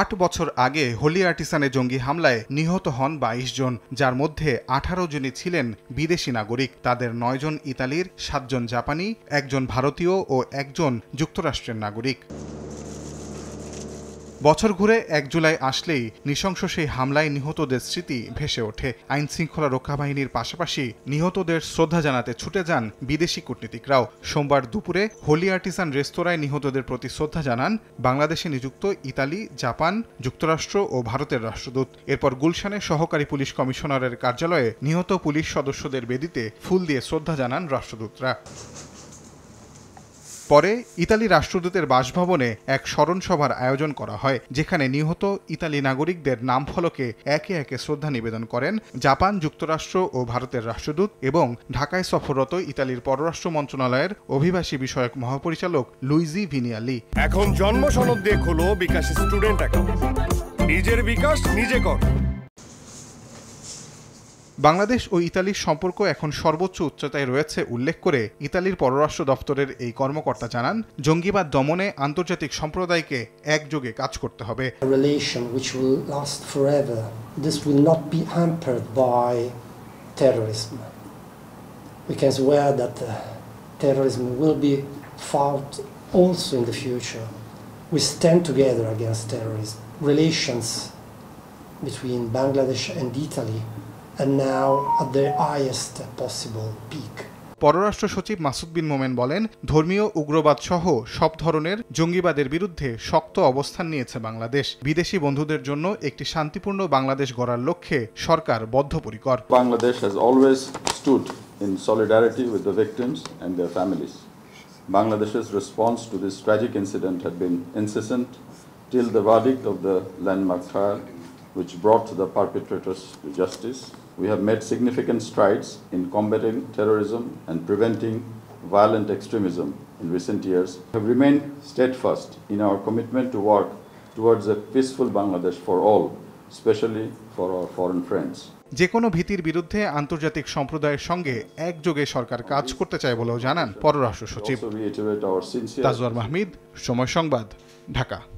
আট বছর আগে হোলি আর্টিসানে জঙ্গি হামলায় নিহত হন বাইশ জন যার মধ্যে আঠারো জনই ছিলেন বিদেশি নাগরিক তাদের নয়জন ইতালির সাতজন জাপানি একজন ভারতীয় ও একজন যুক্তরাষ্ট্রের নাগরিক বছর ঘুরে এক জুলাই আসলেই নৃশংস সেই হামলায় নিহতদের স্মৃতি ভেসে ওঠে আইন শৃঙ্খলা রক্ষা বাহিনীর পাশাপাশি নিহতদের শ্রদ্ধা জানাতে ছুটে যান বিদেশি কূটনীতিকরাও সোমবার দুপুরে হোলি আর্টিসান রেস্তোরাঁয় নিহতদের প্রতি শ্রদ্ধা জানান বাংলাদেশে নিযুক্ত ইতালি জাপান যুক্তরাষ্ট্র ও ভারতের রাষ্ট্রদূত এরপর গুলশানে সহকারী পুলিশ কমিশনারের কার্যালয়ে নিহত পুলিশ সদস্যদের বেদিতে ফুল দিয়ে শ্রদ্ধা জানান রাষ্ট্রদূতরা পরে ইতালি রাষ্ট্রদূতের বাসভবনে এক স্মরণসভার আয়োজন করা হয় যেখানে নিহত ইতালি নাগরিকদের নাম ফলকে একে একে শ্রদ্ধা নিবেদন করেন জাপান যুক্তরাষ্ট্র ও ভারতের রাষ্ট্রদূত এবং ঢাকায় সফররত ইতালির পররাষ্ট্র মন্ত্রণালয়ের অভিবাসী বিষয়ক মহাপরিচালক লুইজি ভিনিয়ালি এখন জন্ম সনদ দিয়ে খোলো বিকাশ স্টুডেন্ট অ্যাকাউন্ট নিজের বিকাশ নিজে কর বাংলাদেশ ও ইতালির সম্পর্ক এখন সর্বোচ্চ উচ্চতায় রয়েছে উল্লেখ করে ইতালির পররাষ্ট্র দপ্তরের এই কর্মকর্তা জানান জঙ্গিবাদ দমনে আন্তর্জাতিক সম্প্রদায়কে একযোগে কাজ করতে হবে Relations between Bangladesh and Italy and now at their highest possible peak. পররাষ্ট্র সচিব মাসুদ বিন মোমেন বলেন ধর্মীয় উগ্রবাদ সহ সব ধরনের জঙ্গিবাদের বিরুদ্ধে শক্ত অবস্থান নিয়েছে বাংলাদেশ বিদেশি বন্ধুদের জন্য একটি শান্তিপূর্ণ বাংলাদেশ গড়ার লক্ষ্যে সরকার বদ্ধপরিকর Bangladesh has always stood in solidarity with the victims and their families Bangladesh's response to this tragic incident had been incessant till the verdict of the landmark trial which brought the perpetrators to justice. We have made significant strides in combating terrorism and preventing violent extremism in recent years. We have remained steadfast in our commitment to work towards a peaceful Bangladesh for all, especially for our foreign friends. যে কোনো ভীতির বিরুদ্ধে আন্তর্জাতিক সম্প্রদায়ের সঙ্গে একযোগে সরকার কাজ করতে চায় বলেও জানান পররাষ্ট্র সচিব তাজওয়ার মাহমিদ সময় সংবাদ ঢাকা